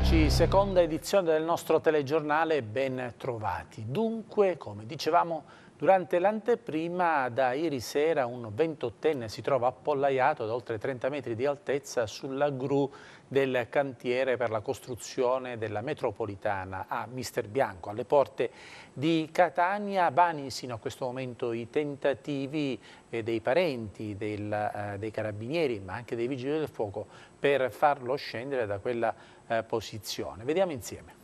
Eccoci, seconda edizione del nostro telegiornale, ben trovati. Dunque, come dicevamo durante l'anteprima, da ieri sera un ventottenne si trova appollaiato ad oltre 30 metri di altezza sulla gru del cantiere per la costruzione della metropolitana a Mister Bianco, alle porte di Catania. bani sino a questo momento i tentativi eh, dei parenti, del, eh, dei carabinieri, ma anche dei vigili del fuoco per farlo scendere da quella eh, posizione. Vediamo insieme.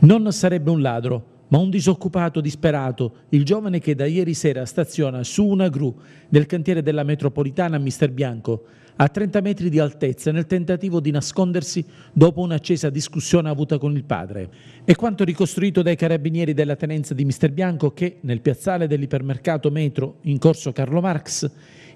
Non sarebbe un ladro, ma un disoccupato disperato, il giovane che da ieri sera staziona su una gru nel cantiere della metropolitana Mister Bianco, a 30 metri di altezza, nel tentativo di nascondersi dopo un'accesa discussione avuta con il padre. È quanto ricostruito dai carabinieri della tenenza di Mister Bianco che, nel piazzale dell'ipermercato Metro, in corso Carlo Marx,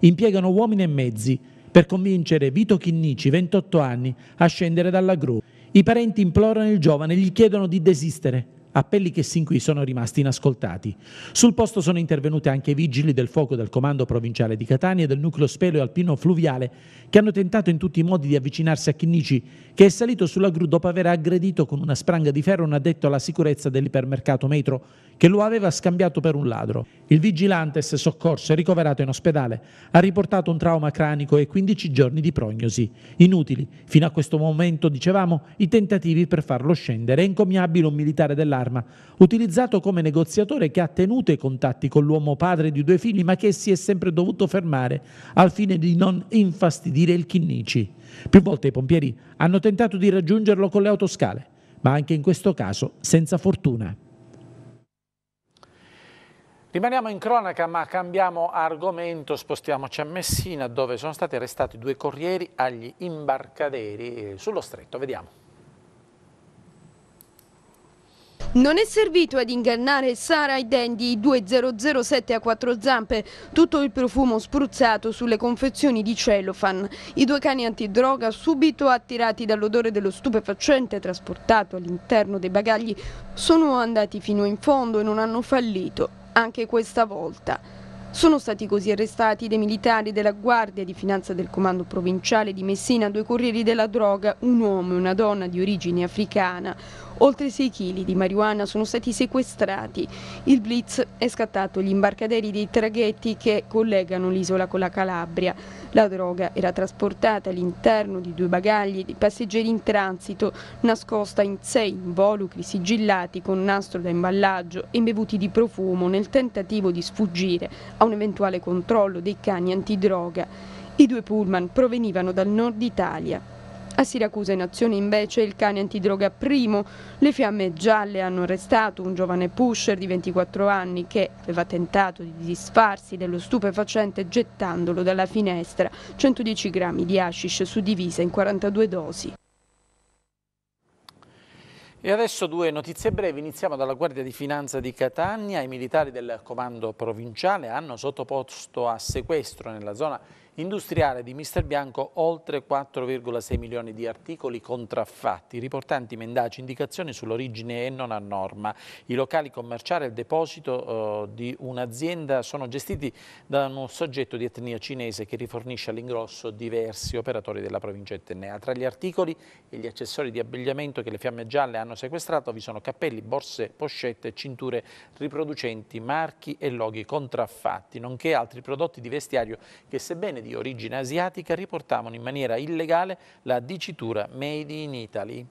impiegano uomini e mezzi per convincere Vito Chinnici, 28 anni, a scendere dalla gru. I parenti implorano il giovane e gli chiedono di desistere appelli che sin qui sono rimasti inascoltati. Sul posto sono intervenuti anche i vigili del fuoco del Comando Provinciale di Catania e del Nucleo spelo e Alpino Fluviale, che hanno tentato in tutti i modi di avvicinarsi a Chinnici, che è salito sulla gru dopo aver aggredito con una spranga di ferro un addetto alla sicurezza dell'ipermercato Metro, che lo aveva scambiato per un ladro. Il vigilante, se soccorso e ricoverato in ospedale, ha riportato un trauma cranico e 15 giorni di prognosi. Inutili, fino a questo momento, dicevamo, i tentativi per farlo scendere. È incommiabile un militare dell'arma Parma, utilizzato come negoziatore che ha tenuto i contatti con l'uomo padre di due figli ma che si è sempre dovuto fermare al fine di non infastidire il Chinnici. Più volte i pompieri hanno tentato di raggiungerlo con le autoscale, ma anche in questo caso senza fortuna. Rimaniamo in cronaca ma cambiamo argomento, spostiamoci a Messina dove sono stati arrestati due corrieri agli imbarcaderi eh, sullo stretto, vediamo. Non è servito ad ingannare Sara e Dandy 2007 a quattro zampe, tutto il profumo spruzzato sulle confezioni di cellophane. I due cani antidroga, subito attirati dall'odore dello stupefacente trasportato all'interno dei bagagli, sono andati fino in fondo e non hanno fallito, anche questa volta. Sono stati così arrestati dei militari della Guardia di Finanza del Comando Provinciale di Messina, due corrieri della droga, un uomo e una donna di origine africana. Oltre 6 kg di marijuana sono stati sequestrati. Il blitz è scattato gli imbarcaderi dei traghetti che collegano l'isola con la Calabria. La droga era trasportata all'interno di due bagagli di passeggeri in transito, nascosta in sei involucri sigillati con nastro da imballaggio e imbevuti di profumo nel tentativo di sfuggire a un eventuale controllo dei cani antidroga. I due pullman provenivano dal nord Italia. A Siracusa in azione invece il cane antidroga primo. Le fiamme gialle hanno arrestato un giovane pusher di 24 anni che aveva tentato di disfarsi dello stupefacente gettandolo dalla finestra. 110 grammi di hashish suddivisa in 42 dosi. E adesso due notizie brevi, iniziamo dalla Guardia di Finanza di Catania, i militari del comando provinciale hanno sottoposto a sequestro nella zona industriale di Mister Bianco oltre 4,6 milioni di articoli contraffatti, riportanti mendaci indicazioni sull'origine e non a norma. I locali commerciali e il deposito eh, di un'azienda sono gestiti da un soggetto di etnia cinese che rifornisce all'ingrosso diversi operatori della provincia etnea. Tra gli articoli e gli accessori di abbigliamento che le fiamme gialle hanno sequestrato vi sono cappelli, borse, poscette, cinture riproducenti, marchi e loghi contraffatti, nonché altri prodotti di vestiario che sebbene italiane di origine asiatica riportavano in maniera illegale la dicitura Made in Italy.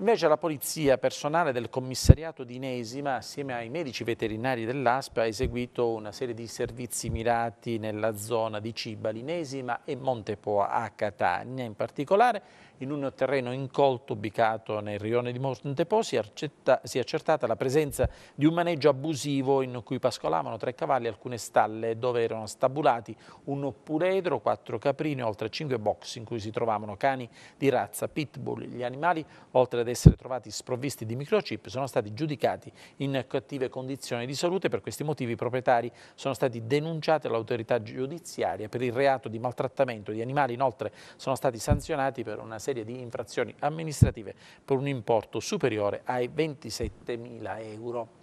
Invece la polizia personale del commissariato di Inesima, assieme ai medici veterinari dell'ASP, ha eseguito una serie di servizi mirati nella zona di Cibali, Inesima e Montepoa a Catania. In particolare in un terreno incolto ubicato nel rione di Montepo si, è accertata la presenza di un maneggio abusivo in cui pascolavano tre cavalli e alcune stalle dove erano stabulati un puledro, quattro caprini e oltre cinque box in cui si trovavano cani di razza pitbull. Gli animali, oltre ad essere trovati sprovvisti di microchip, sono stati giudicati in cattive condizioni di salute. Per questi motivi i proprietari sono stati denunciati all'autorità giudiziaria per il reato di maltrattamento di animali. Inoltre sono stati sanzionati per una serie di infrazioni amministrative per un importo superiore ai 27 mila euro.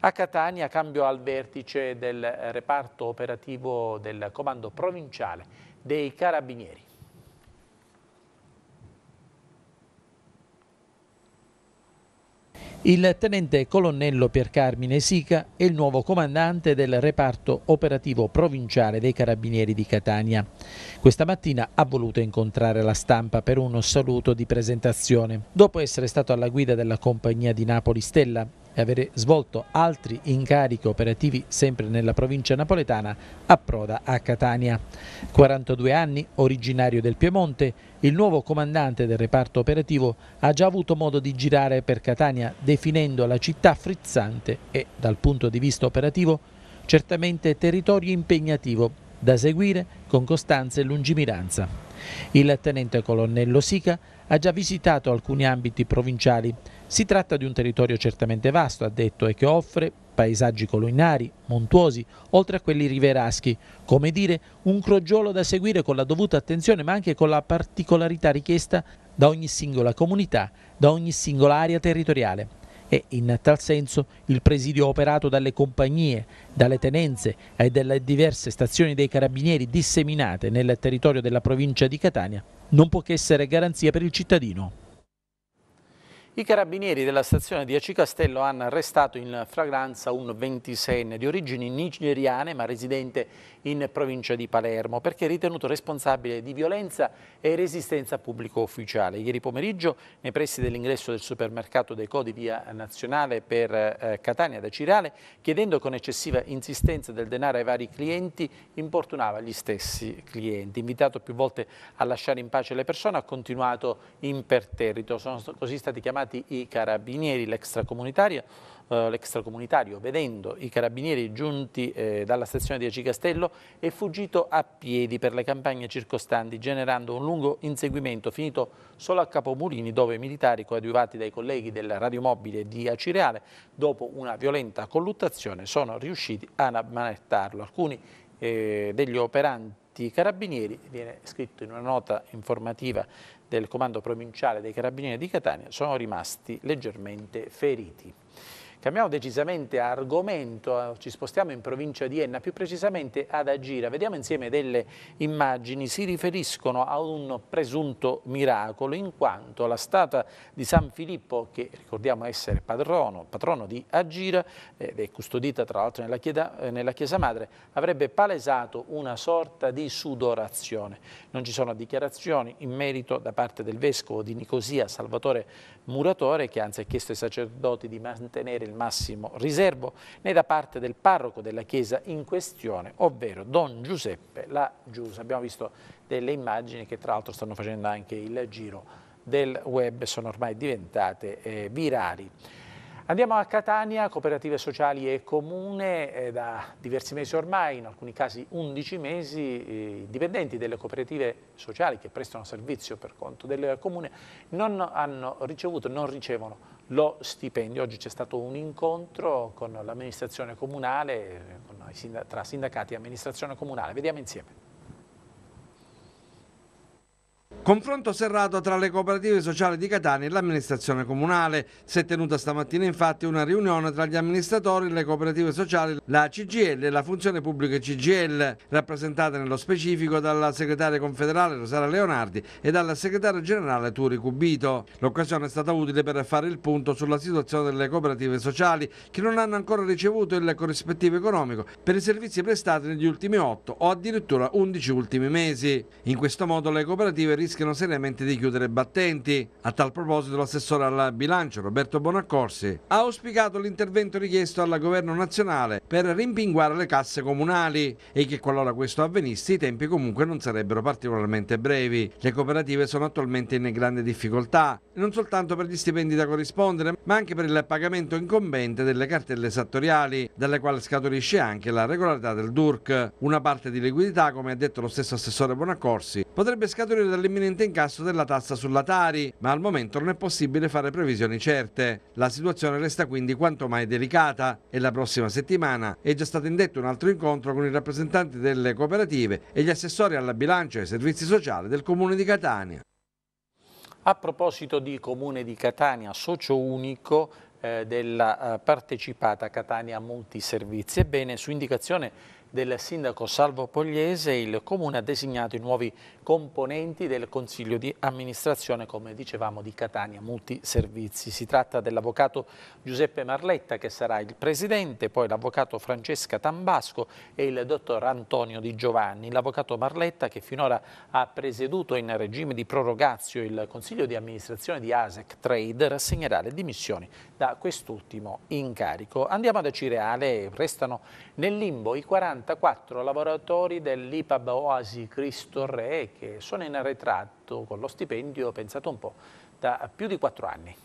A Catania, cambio al vertice del reparto operativo del comando provinciale dei Carabinieri. Il tenente colonnello Piercarmine Sica è il nuovo comandante del reparto operativo provinciale dei Carabinieri di Catania. Questa mattina ha voluto incontrare la stampa per uno saluto di presentazione. Dopo essere stato alla guida della compagnia di Napoli Stella, e avere svolto altri incarichi operativi sempre nella provincia napoletana, approda a Catania. 42 anni, originario del Piemonte, il nuovo comandante del reparto operativo ha già avuto modo di girare per Catania definendo la città frizzante e, dal punto di vista operativo, certamente territorio impegnativo da seguire con costanza e lungimiranza. Il tenente colonnello Sica ha già visitato alcuni ambiti provinciali. Si tratta di un territorio certamente vasto, ha detto, e che offre paesaggi colonnari, montuosi, oltre a quelli riveraschi, come dire un crogiolo da seguire con la dovuta attenzione ma anche con la particolarità richiesta da ogni singola comunità, da ogni singola area territoriale. E in tal senso il presidio operato dalle compagnie, dalle tenenze e dalle diverse stazioni dei carabinieri disseminate nel territorio della provincia di Catania non può che essere garanzia per il cittadino. I carabinieri della stazione di Acicastello hanno arrestato in flagranza un 26enne di origini nigeriane ma residente in provincia di Palermo perché è ritenuto responsabile di violenza e resistenza pubblico ufficiale. Ieri pomeriggio, nei pressi dell'ingresso del supermercato dei Codi via Nazionale per eh, Catania da Cirale, chiedendo con eccessiva insistenza del denaro ai vari clienti, importunava gli stessi clienti. Invitato più volte a lasciare in pace le persone, ha continuato imperterrito. Sono così stati chiamati i carabinieri, l'extracomunitario eh, l'extracomunitario, vedendo i carabinieri giunti eh, dalla stazione di Aci Castello, è fuggito a piedi per le campagne circostanti, generando un lungo inseguimento finito solo a Capomulini, dove i militari, coadiuvati dai colleghi del radiomobile di Aci Reale, dopo una violenta colluttazione, sono riusciti a manettarlo. Alcuni eh, degli operanti carabinieri, viene scritto in una nota informativa del comando provinciale dei carabinieri di Catania, sono rimasti leggermente feriti. Cambiamo decisamente argomento, eh, ci spostiamo in provincia di Enna, più precisamente ad Agira. Vediamo insieme delle immagini, si riferiscono a un presunto miracolo, in quanto la statua di San Filippo, che ricordiamo essere padrono, patrono di Agira, ed è custodita tra l'altro nella, eh, nella, Chiesa Madre, avrebbe palesato una sorta di sudorazione. Non ci sono dichiarazioni in merito da parte del Vescovo di Nicosia, Salvatore Muratore, che anzi ha chiesto ai sacerdoti di mantenere il massimo riservo, né da parte del parroco della chiesa in questione, ovvero Don Giuseppe La Giusa. Abbiamo visto delle immagini che tra l'altro stanno facendo anche il giro del web, sono ormai diventate eh, virali. Andiamo a Catania, cooperative sociali e comune, eh, da diversi mesi ormai, in alcuni casi 11 mesi, eh, i dipendenti delle cooperative sociali che prestano servizio per conto del comune non hanno ricevuto, non ricevono lo stipendio. Oggi c'è stato un incontro con l'amministrazione comunale, tra sindacati e amministrazione comunale. Vediamo insieme. Confronto serrato tra le cooperative sociali di Catania e l'amministrazione comunale. Si è tenuta stamattina infatti una riunione tra gli amministratori, le cooperative sociali, la CGL e la funzione pubblica CGL, rappresentata nello specifico dalla segretaria confederale Rosara Leonardi e dal segretario generale Turi Cubito. L'occasione è stata utile per fare il punto sulla situazione delle cooperative sociali che non hanno ancora ricevuto il corrispettivo economico per i servizi prestati negli ultimi 8 o addirittura 11 ultimi mesi. In questo modo le cooperative rischiano rischiano seriamente di chiudere battenti. A tal proposito l'assessore al bilancio Roberto Bonaccorsi ha auspicato l'intervento richiesto al governo nazionale per rimpinguare le casse comunali e che qualora questo avvenisse i tempi comunque non sarebbero particolarmente brevi. Le cooperative sono attualmente in grande difficoltà, non soltanto per gli stipendi da corrispondere, ma anche per il pagamento incombente delle cartelle esattoriali, dalle quali scaturisce anche la regolarità del DURC. Una parte di liquidità, come ha detto lo stesso assessore Bonaccorsi, potrebbe scaturire dall'imminente l'imminente incasso della tassa sulla Tari, ma al momento non è possibile fare previsioni certe. La situazione resta quindi quanto mai delicata e la prossima settimana è già stato indetto un altro incontro con i rappresentanti delle cooperative e gli assessori alla bilancia e ai servizi sociali del Comune di Catania. A proposito di Comune di Catania, socio unico eh, della eh, partecipata Catania Multiservizi, ebbene su indicazione del sindaco Salvo Pogliese, il Comune ha designato i nuovi componenti del Consiglio di amministrazione, come dicevamo, di Catania Multiservizi. Si tratta dell'avvocato Giuseppe Marletta, che sarà il presidente, poi l'avvocato Francesca Tambasco e il dottor Antonio Di Giovanni. L'avvocato Marletta, che finora ha presieduto in regime di prorogazio il Consiglio di amministrazione di ASEC Trade, rassegnerà le dimissioni da quest'ultimo incarico. Andiamo ad Acireale, restano nel limbo i 40 44 lavoratori dell'IPAB Oasi Cristo Re che sono in arretrato con lo stipendio, pensate un po', da più di 4 anni.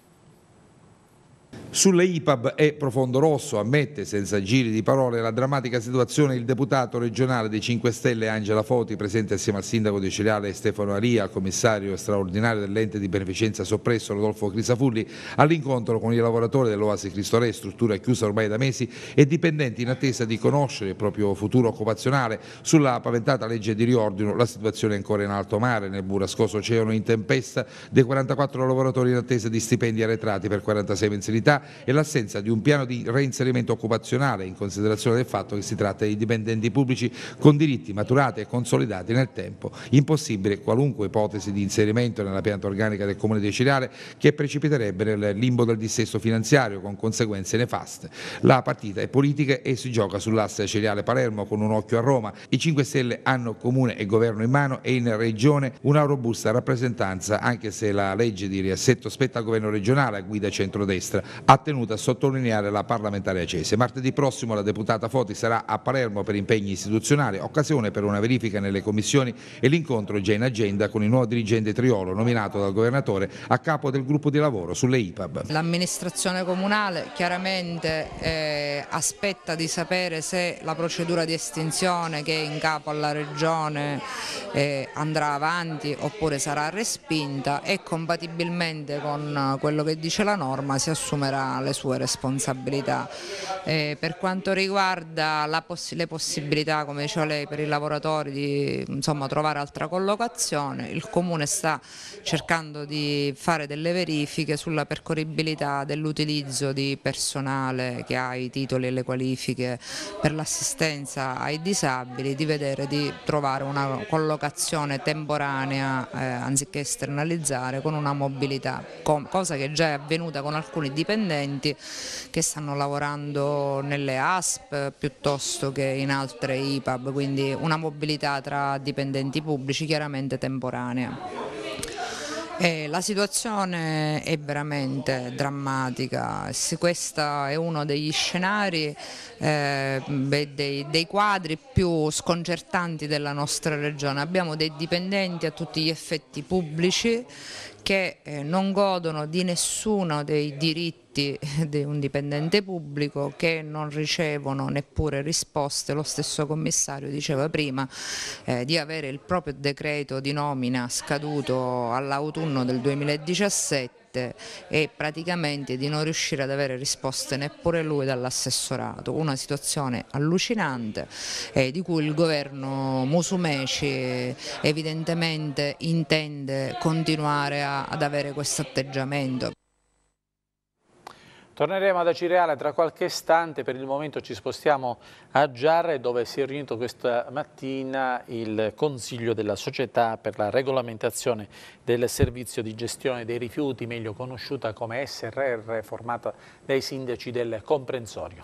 Sulle IPAB è profondo rosso, ammette senza giri di parole la drammatica situazione il deputato regionale dei 5 Stelle Angela Foti, presente assieme al sindaco di Ciriale Stefano Aria, al commissario straordinario dell'ente di beneficenza soppresso Rodolfo Crisafulli, all'incontro con i lavoratori dell'Oasi Cristore, struttura chiusa ormai da mesi e dipendenti in attesa di conoscere il proprio futuro occupazionale. Sulla paventata legge di riordino la situazione è ancora in alto mare, nel burrascoso oceano in tempesta dei 44 lavoratori in attesa di stipendi arretrati per 46 mensili disabilità e l'assenza di un piano di reinserimento occupazionale in considerazione del fatto che si tratta di dipendenti pubblici con diritti maturati e consolidati nel tempo. Impossibile qualunque ipotesi di inserimento nella pianta organica del Comune di decireale che precipiterebbe nel limbo del dissesto finanziario con conseguenze nefaste. La partita è politica e si gioca sull'asse cereale Palermo con un occhio a Roma. I 5 Stelle hanno Comune e Governo in mano e in Regione una robusta rappresentanza anche se la legge di riassetto spetta al Governo regionale a guida centrodestra ha tenuto a sottolineare la parlamentare Acese. Martedì prossimo la deputata Foti sarà a Palermo per impegni istituzionali, occasione per una verifica nelle commissioni e l'incontro già in agenda con il nuovo dirigente Triolo nominato dal governatore a capo del gruppo di lavoro sulle IPAB. L'amministrazione comunale chiaramente eh, aspetta di sapere se la procedura di estinzione che è in capo alla regione eh, andrà avanti oppure sarà respinta e compatibilmente con eh, quello che dice la norma si assume assumerà le sue responsabilità. Eh, per quanto riguarda poss le possibilità, come diceva lei, per i lavoratori di insomma, trovare altra collocazione, il Comune sta cercando di fare delle verifiche sulla percorribilità dell'utilizzo di personale che ha i titoli e le qualifiche per l'assistenza ai disabili, di vedere di trovare una collocazione temporanea eh, anziché esternalizzare con una mobilità, cosa che già è avvenuta con alcuni dipendenti dipendenti che stanno lavorando nelle ASP piuttosto che in altre IPAB, quindi una mobilità tra dipendenti pubblici chiaramente temporanea. Eh, la situazione è veramente drammatica, questo è uno degli scenari, eh, dei, dei, quadri più sconcertanti della nostra regione. Abbiamo dei dipendenti a tutti gli effetti pubblici che eh, non godono di nessuno dei diritti diritti di un dipendente pubblico che non ricevono neppure risposte, lo stesso commissario diceva prima eh, di avere il proprio decreto di nomina scaduto all'autunno del 2017 e praticamente di non riuscire ad avere risposte neppure lui dall'assessorato, una situazione allucinante eh, di cui il governo Musumeci evidentemente intende continuare a, ad avere questo atteggiamento. Torneremo ad Acireale tra qualche istante, per il momento ci spostiamo a Giarre dove si è riunito questa mattina il Consiglio della Società per la regolamentazione del servizio di gestione dei rifiuti, meglio conosciuta come SRR, formata dai sindaci del comprensorio.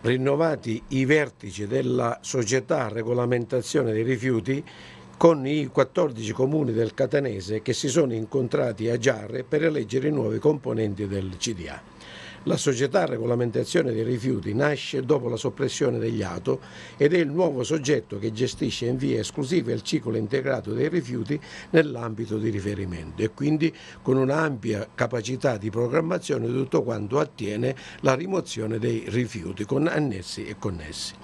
Rinnovati i vertici della società regolamentazione dei rifiuti, con i 14 comuni del Catanese che si sono incontrati a Giarre per eleggere i nuovi componenti del CDA. La società regolamentazione dei rifiuti nasce dopo la soppressione degli ATO ed è il nuovo soggetto che gestisce in via esclusiva il ciclo integrato dei rifiuti nell'ambito di riferimento e quindi con un'ampia capacità di programmazione di tutto quanto attiene la rimozione dei rifiuti con annessi e connessi.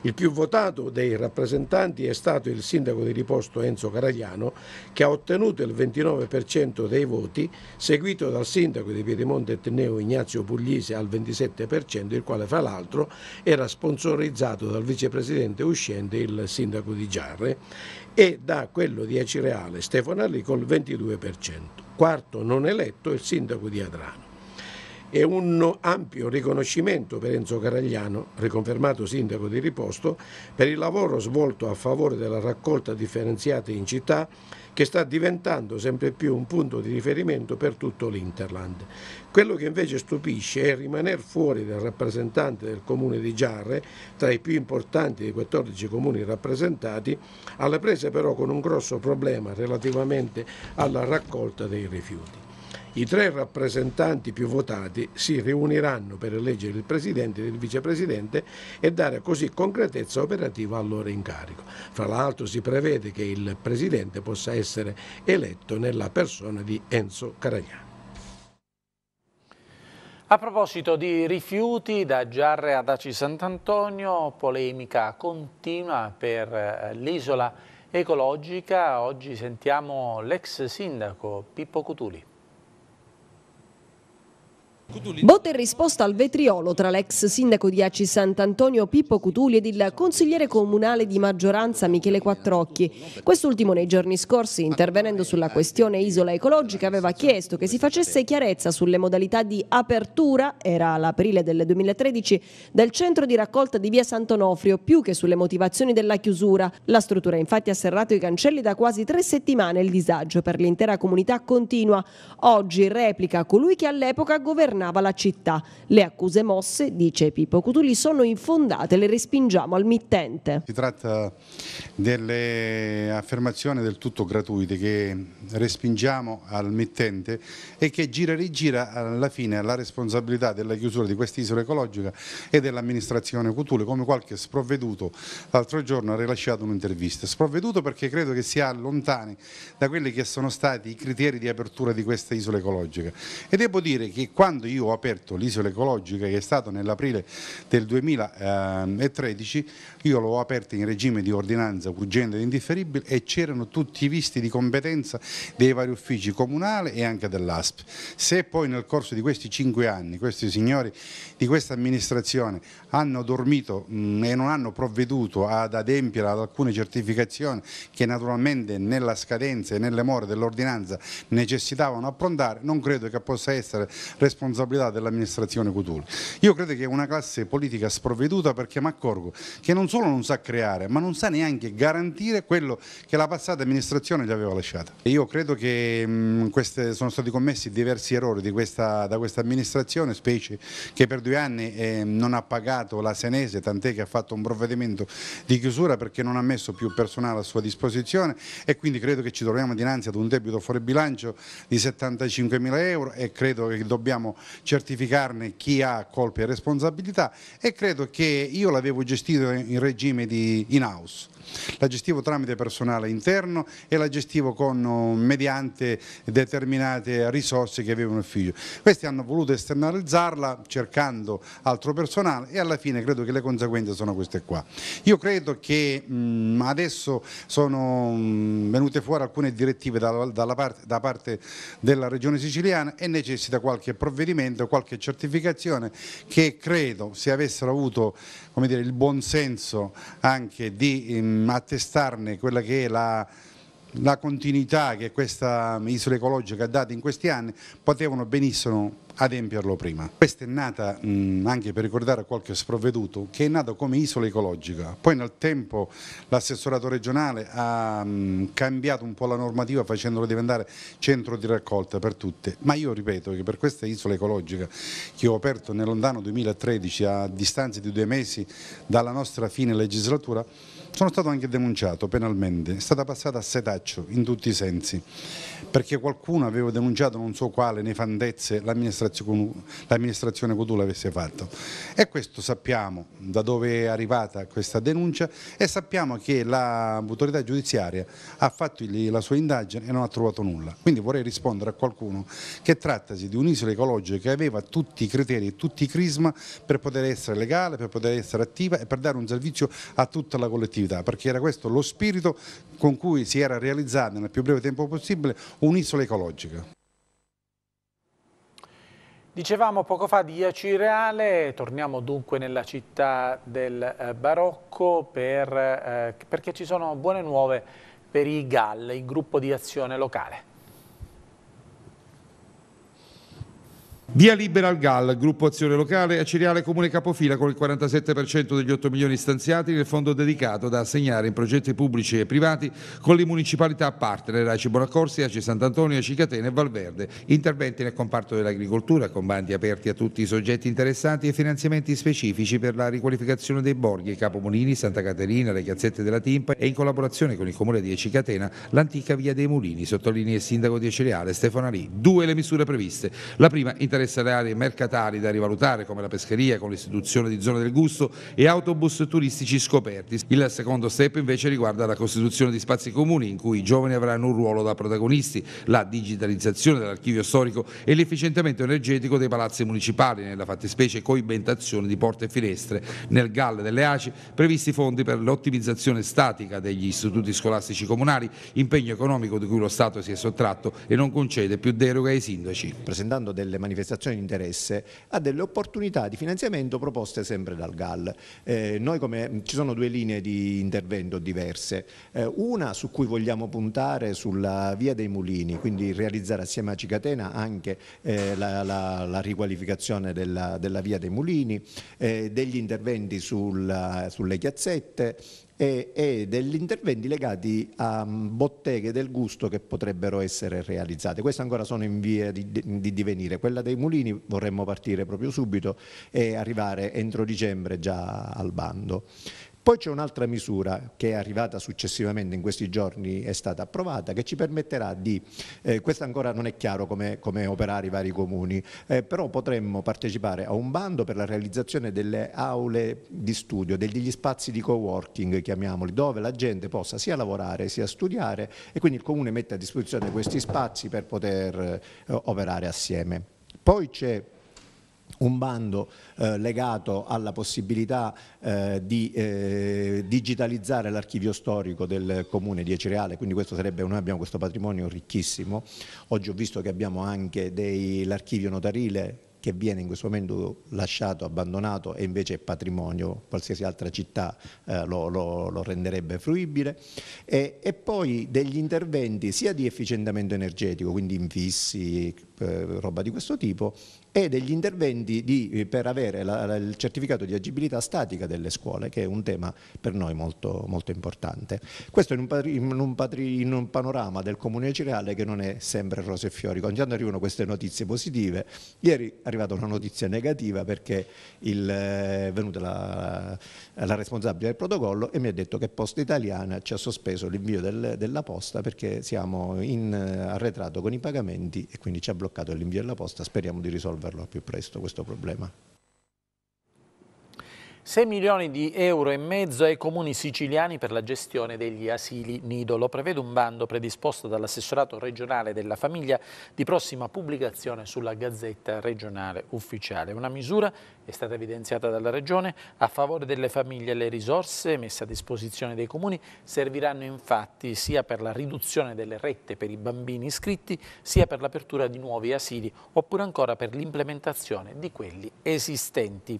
Il più votato dei rappresentanti è stato il sindaco di riposto Enzo Caragliano che ha ottenuto il 29% dei voti, seguito dal sindaco di Piedemonte Etneo Ignazio Puglisi al 27%, il quale fra l'altro era sponsorizzato dal vicepresidente uscente, il sindaco di Giarre, e da quello di Acireale Stefano Arli col 22%. Quarto non eletto il sindaco di Adrano e un ampio riconoscimento per Enzo Caragliano, riconfermato sindaco di Riposto, per il lavoro svolto a favore della raccolta differenziata in città che sta diventando sempre più un punto di riferimento per tutto l'Interland. Quello che invece stupisce è rimanere fuori del rappresentante del comune di Giarre, tra i più importanti dei 14 comuni rappresentati, alle prese però con un grosso problema relativamente alla raccolta dei rifiuti. I tre rappresentanti più votati si riuniranno per eleggere il Presidente e il Vicepresidente e dare così concretezza operativa al loro incarico. Fra l'altro si prevede che il Presidente possa essere eletto nella persona di Enzo Caragnano. A proposito di rifiuti, da Giarre ad Aci Sant'Antonio, polemica continua per eh, l'isola ecologica. Oggi sentiamo l'ex sindaco Pippo Cutuli. Botta in risposta al vetriolo tra l'ex sindaco di Aci Sant'Antonio Pippo Cutuli ed il consigliere comunale di maggioranza Michele Quattrocchi. Quest'ultimo nei giorni scorsi, intervenendo sulla questione isola ecologica, aveva chiesto che si facesse chiarezza sulle modalità di apertura, era l'aprile del 2013, del centro di raccolta di via Sant'Onofrio, più che sulle motivazioni della chiusura. La struttura infatti ha serrato i cancelli da quasi tre settimane il disagio per l'intera comunità continua. Oggi replica colui che all'epoca governava governava la città. Le accuse mosse, dice Pippo Cutuli, sono infondate, le respingiamo al mittente. Si tratta delle affermazioni del tutto gratuite che respingiamo al mittente e che gira e rigira alla fine la responsabilità della chiusura di quest'isola ecologica e dell'amministrazione Cutuli, come qualche sprovveduto l'altro giorno ha rilasciato un'intervista. Sprovveduto perché credo che sia allontani da quelli che sono stati i criteri di apertura di questa isola ecologica. E devo dire che quando io ho aperto l'isola ecologica che è stato nell'aprile del 2013, io l'ho aperta in regime di ordinanza urgente ed indifferibile e c'erano tutti i visti di competenza dei vari uffici comunali e anche dell'ASP. Se poi nel corso di questi cinque anni questi signori di questa amministrazione hanno dormito mh, mm, e non hanno provveduto ad adempiere ad alcune certificazioni che naturalmente nella scadenza e nelle more dell'ordinanza necessitavano approntare, non credo che possa essere responsabile responsabilità dell'amministrazione Cutuli. Io credo che è una classe politica sprovveduta perché mi accorgo che non solo non sa creare, ma non sa neanche garantire quello che la passata amministrazione gli aveva lasciato. io credo che mh, mm, queste, sono stati commessi diversi errori questa, da questa amministrazione, specie che per due anni eh, non ha pagato la Senese, tant'è che ha fatto un provvedimento di chiusura perché non ha messo più personale a sua disposizione e quindi credo che ci troviamo dinanzi ad un debito fuori bilancio di 75 mila euro e credo che dobbiamo certificarne chi ha colpe e responsabilità e credo che io l'avevo gestito in regime di in house la gestivo tramite personale interno e la gestivo con, oh, mediante determinate risorse che avevano un ufficio. Questi hanno voluto esternalizzarla cercando altro personale e alla fine credo che le conseguenze sono queste qua. Io credo che mh, mm, adesso sono mh, mm, venute fuori alcune direttive da, parte, da parte della Regione Siciliana e necessita qualche provvedimento, qualche certificazione che credo se avessero avuto come dire, il buonsenso anche di... Mh, mm, mh, mm, attestarne quella che è la, la continuità che questa isola ecologica ha dato in questi anni potevano benissimo adempierlo prima. Questa è nata, mh, mm, anche per ricordare a qualche sprovveduto, che è nata come isola ecologica. Poi nel tempo l'assessorato regionale ha mh, mm, cambiato un po' la normativa facendolo diventare centro di raccolta per tutte, ma io ripeto che per questa isola ecologica che ho aperto nel lontano 2013 a distanza di due mesi dalla nostra fine legislatura, sono stato anche denunciato penalmente, è stata passata a setaccio in tutti i sensi perché qualcuno aveva denunciato non so quale nefandezze l'amministrazione Cotula avesse fatto e questo sappiamo da dove è arrivata questa denuncia e sappiamo che l'autorità giudiziaria ha fatto la sua indagine e non ha trovato nulla, quindi vorrei rispondere a qualcuno che trattasi di un'isola ecologica che aveva tutti i criteri e tutti i crisma per poter essere legale, per poter essere attiva e per dare un servizio a tutta la collettività, perché era questo lo spirito con cui si era realizzata nel più breve tempo possibile un'isola ecologica. Dicevamo poco fa di Iacireale, torniamo dunque nella città del eh, Barocco per, eh, perché ci sono buone nuove per i GAL, il gruppo di azione locale. Via libera al GAL, gruppo azione locale, a Cereale Comune Capofila con il 47% degli 8 milioni stanziati nel fondo dedicato da assegnare in progetti pubblici e privati con le municipalità partner, ACI Bonaccorsi, ACI Sant'Antonio, ACI Catena e Valverde, interventi nel comparto dell'agricoltura, combandi aperti a tutti i soggetti interessati e finanziamenti specifici per la riqualificazione dei borghi, Capomolini, Santa Caterina, le Chiazzette della Timpa e in collaborazione con il Comune di ACI Catena l'antica via dei Mulini, sottolinea il sindaco di Cereale Stefano Alì. Due le misure previste, la prima interessa essere aree mercatali da rivalutare come la pescheria con l'istituzione di zone del gusto e autobus turistici scoperti. Il secondo step invece riguarda la costituzione di spazi comuni in cui i giovani avranno un ruolo da protagonisti, la digitalizzazione dell'archivio storico e l'efficientamento energetico dei palazzi municipali, nella fattispecie coibentazione di porte e finestre. Nel GAL delle ACI previsti fondi per l'ottimizzazione statica degli istituti scolastici comunali, impegno economico di cui lo Stato si è sottratto e non concede più deroga ai sindaci. Presentando delle manifestazioni manifestazione di interesse a delle opportunità di finanziamento proposte sempre dal GAL. Eh, noi come, ci sono due linee di intervento diverse, eh, una su cui vogliamo puntare sulla via dei mulini, quindi realizzare assieme a Cicatena anche eh, la, la, la, riqualificazione della, della, via dei mulini, eh, degli interventi sul, sulle chiazzette, e, e degli interventi legati a mm, botteghe del gusto che potrebbero essere realizzate. Queste ancora sono in via di, di divenire. Quella dei mulini vorremmo partire proprio subito e arrivare entro dicembre già al bando. Poi c'è un'altra misura che è arrivata successivamente in questi giorni, è stata approvata, che ci permetterà di, eh, questo ancora non è chiaro come, come operare i vari comuni, eh, però potremmo partecipare a un bando per la realizzazione delle aule di studio, degli spazi di co-working, chiamiamoli, dove la gente possa sia lavorare sia studiare e quindi il comune mette a disposizione questi spazi per poter eh, operare assieme. Poi c'è un bando eh, legato alla possibilità eh, di eh, digitalizzare l'archivio storico del comune di Ecireale, quindi questo sarebbe, noi abbiamo questo patrimonio ricchissimo, oggi ho visto che abbiamo anche l'archivio notarile che viene in questo momento lasciato, abbandonato e invece è patrimonio, qualsiasi altra città eh, lo, lo, lo, renderebbe fruibile, e, e, poi degli interventi sia di efficientamento energetico, quindi infissi, eh, roba di questo tipo, e degli interventi di, eh, per avere la, il certificato di agibilità statica delle scuole, che è un tema per noi molto, molto importante. Questo in un, in, un patri, in un, panorama del Comune Cireale che non è sempre rose e fiori. Ogni tanto arrivano queste notizie positive. Ieri è arrivata una notizia negativa perché il, eh, è venuta la, la, responsabile del protocollo e mi ha detto che Posta Italiana ci ha sospeso l'invio del, della posta perché siamo in eh, arretrato con i pagamenti e quindi ci ha bloccato l'invio della posta. Speriamo di risolvere risolverlo al più presto questo problema. 6 milioni di euro e mezzo ai comuni siciliani per la gestione degli asili nido. Lo prevede un bando predisposto dall'assessorato regionale della famiglia di prossima pubblicazione sulla Gazzetta regionale ufficiale. Una misura è stata evidenziata dalla Regione a favore delle famiglie. Le risorse messe a disposizione dei comuni serviranno infatti sia per la riduzione delle rette per i bambini iscritti, sia per l'apertura di nuovi asili, oppure ancora per l'implementazione di quelli esistenti.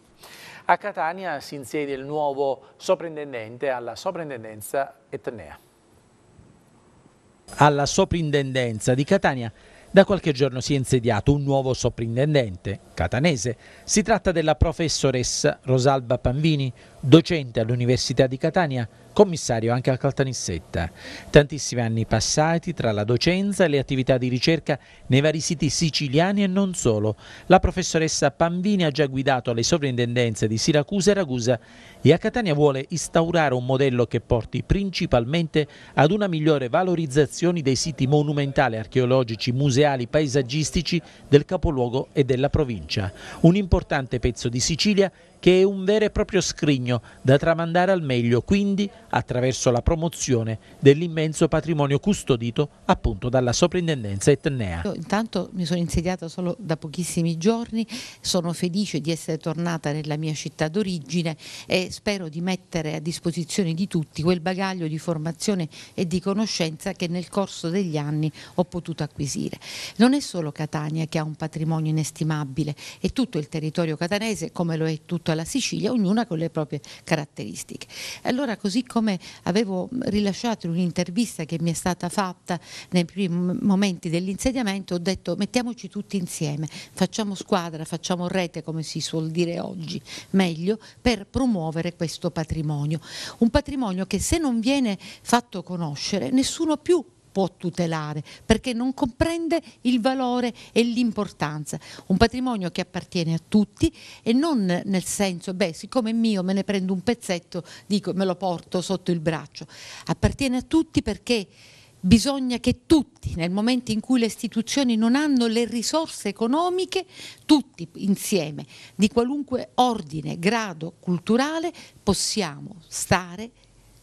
A Catania si insiede il nuovo soprintendente alla soprintendenza etnea. Alla soprintendenza di Catania da qualche giorno si è insediato un nuovo soprintendente catanese. Si tratta della professoressa Rosalba Panvini, Docente all'Università di Catania, commissario anche a Caltanissetta. Tantissimi anni passati tra la docenza e le attività di ricerca nei vari siti siciliani e non solo. La professoressa Pambini ha già guidato le sovrintendenze di Siracusa e Ragusa e a Catania vuole instaurare un modello che porti principalmente ad una migliore valorizzazione dei siti monumentali, archeologici, museali, paesaggistici del capoluogo e della provincia. Un importante pezzo di Sicilia che è un vero e proprio scrigno da tramandare al meglio, quindi attraverso la promozione dell'immenso patrimonio custodito appunto dalla soprintendenza etnea. Io intanto mi sono insediata solo da pochissimi giorni, sono felice di essere tornata nella mia città d'origine e spero di mettere a disposizione di tutti quel bagaglio di formazione e di conoscenza che nel corso degli anni ho potuto acquisire. Non è solo Catania che ha un patrimonio inestimabile, è tutto il territorio catanese come lo è tutta rispetto alla Sicilia, ognuna con le proprie caratteristiche. Allora, così come avevo rilasciato in un'intervista che mi è stata fatta nei primi momenti dell'insediamento, ho detto mettiamoci tutti insieme, facciamo squadra, facciamo rete, come si suol dire oggi, meglio, per promuovere questo patrimonio. Un patrimonio che se non viene fatto conoscere, nessuno più può tutelare perché non comprende il valore e l'importanza. Un patrimonio che appartiene a tutti e non nel senso, beh, siccome è mio me ne prendo un pezzetto, dico me lo porto sotto il braccio. Appartiene a tutti perché bisogna che tutti, nel momento in cui le istituzioni non hanno le risorse economiche, tutti insieme, di qualunque ordine, grado culturale, possiamo stare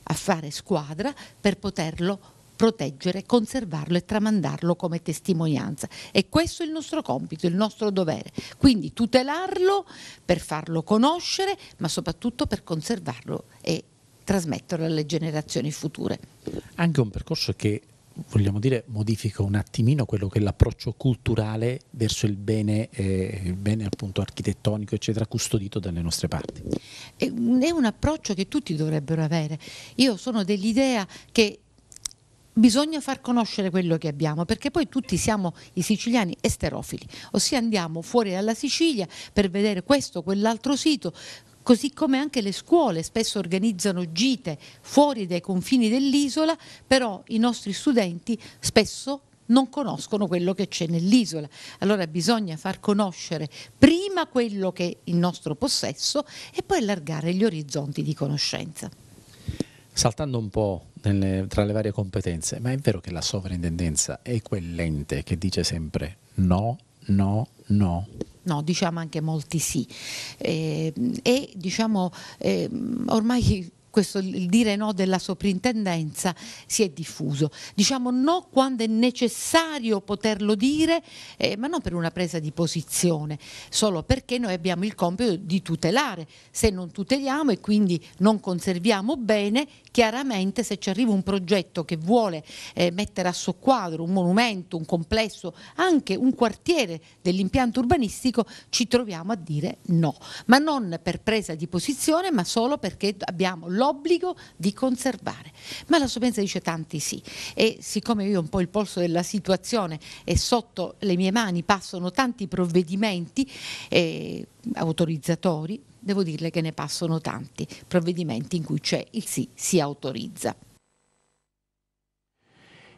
a fare squadra per poterlo fare proteggere, conservarlo e tramandarlo come testimonianza. E questo è il nostro compito, il nostro dovere. Quindi tutelarlo per farlo conoscere, ma soprattutto per conservarlo e trasmetterlo alle generazioni future. Anche un percorso che vogliamo dire, modifica un attimino quello che è l'approccio culturale verso il bene, eh, il bene appunto architettonico, eccetera, custodito dalle nostre parti. È un approccio che tutti dovrebbero avere. Io sono dell'idea che bisogna far conoscere quello che abbiamo, perché poi tutti siamo i siciliani esterofili, ossia andiamo fuori dalla Sicilia per vedere questo, quell'altro sito, così come anche le scuole spesso organizzano gite fuori dai confini dell'isola, però i nostri studenti spesso non conoscono quello che c'è nell'isola. Allora bisogna far conoscere prima quello che è il nostro possesso e poi allargare gli orizzonti di conoscenza. Saltando un po' nelle, tra le varie competenze, ma è vero che la sovrintendenza è quell'ente che dice sempre no, no, no. No, diciamo anche molti sì. Eh, e diciamo eh, ormai questo il dire no della soprintendenza si è diffuso. Diciamo no quando è necessario poterlo dire, eh, ma non per una presa di posizione, solo perché noi abbiamo il compito di tutelare. Se non tuteliamo e quindi non conserviamo bene, chiaramente se ci arriva un progetto che vuole eh, mettere a soqquadro un monumento, un complesso, anche un quartiere dell'impianto urbanistico, ci troviamo a dire no, ma non per presa di posizione, ma solo perché abbiamo l'obbligo di conservare. Ma la Sopenza dice tanti sì e siccome io ho un po' il polso della situazione e sotto le mie mani passano tanti provvedimenti eh, autorizzatori, devo dirle che ne passano tanti provvedimenti in cui c'è il sì, si autorizza.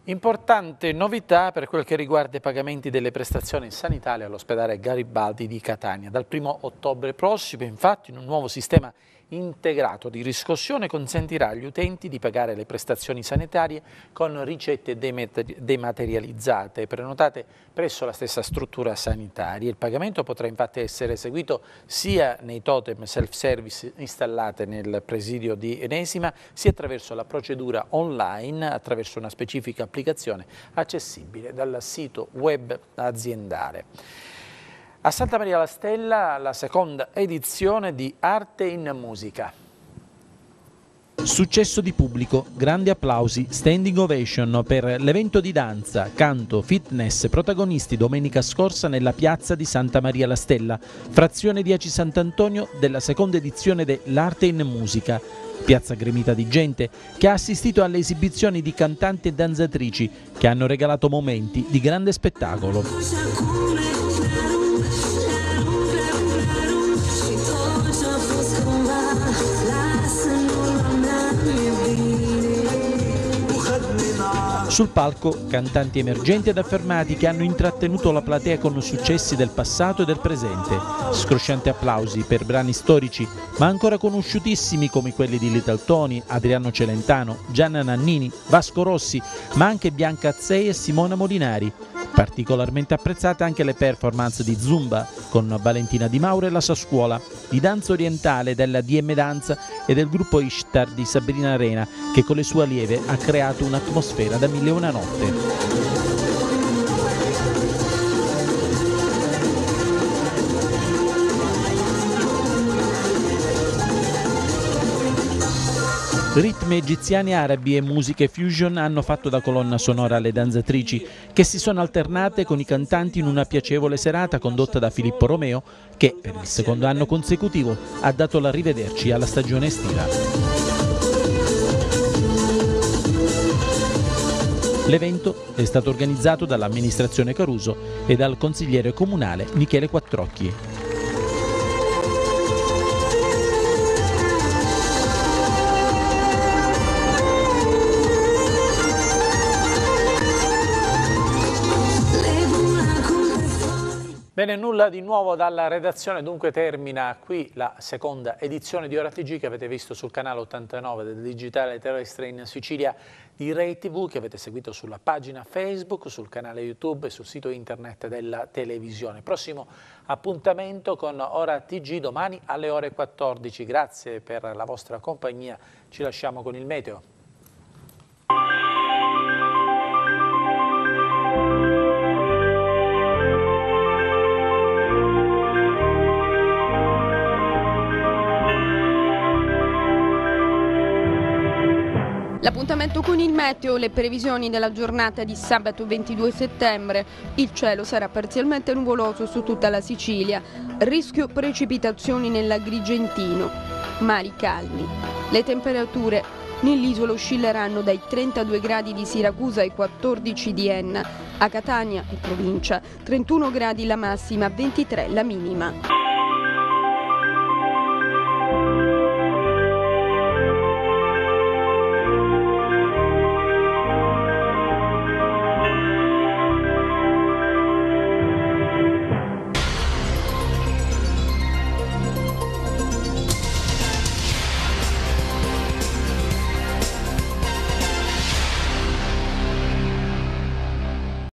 Importante novità per quel che riguarda i pagamenti delle prestazioni sanitarie all'ospedale Garibaldi di Catania. Dal 1 ottobre prossimo, infatti, in un nuovo sistema integrato di riscossione consentirà agli utenti di pagare le prestazioni sanitarie con ricette dematerializzate prenotate presso la stessa struttura sanitaria. Il pagamento potrà infatti essere eseguito sia nei totem self-service installate nel presidio di Enesima, sia attraverso la procedura online, attraverso una specifica applicazione accessibile dal sito web aziendale. A Santa Maria la Stella la seconda edizione di Arte in Musica. Successo di pubblico, grandi applausi, standing ovation per l'evento di danza, canto, fitness protagonisti domenica scorsa nella piazza di Santa Maria la Stella, frazione 10 Sant'Antonio della seconda edizione dell'Arte in Musica, piazza gremita di gente che ha assistito alle esibizioni di cantanti e danzatrici che hanno regalato momenti di grande spettacolo. Sul palco, cantanti emergenti ed affermati che hanno intrattenuto la platea con successi del passato e del presente. Scroscianti applausi per brani storici, ma ancora conosciutissimi come quelli di Little Tony, Adriano Celentano, Gianna Nannini, Vasco Rossi, ma anche Bianca Azzei e Simona Molinari. Particolarmente apprezzate anche le performance di Zumba con Valentina Di Mauro e la sua scuola, di danza orientale della DM Danza e del gruppo Ishtar di Sabrina Arena che con le sue allieve ha creato un'atmosfera da mille e una notte. Ritmi egiziani arabi e musiche fusion hanno fatto da colonna sonora alle danzatrici, che si sono alternate con i cantanti in una piacevole serata condotta da Filippo Romeo, che per il secondo anno consecutivo ha dato l'arrivederci alla stagione estiva. L'evento è stato organizzato dall'amministrazione Caruso e dal consigliere comunale Michele Quattrocchi. Bene, nulla di nuovo dalla redazione, dunque termina qui la seconda edizione di Ora TG che avete visto sul canale 89 del Digitale Terrestre in Sicilia di Rai TV che avete seguito sulla pagina Facebook, sul canale YouTube e sul sito internet della televisione. Prossimo appuntamento con Ora TG domani alle ore 14. Grazie per la vostra compagnia, ci lasciamo con il meteo. Appuntamento con il meteo, le previsioni della giornata di sabato 22 settembre. Il cielo sarà parzialmente nuvoloso su tutta la Sicilia, rischio precipitazioni nell'Agrigentino, mari calmi. Le temperature nell'isola oscilleranno dai 32 gradi di Siracusa ai 14 di Enna, a Catania e provincia, 31 gradi la massima, 23 la minima.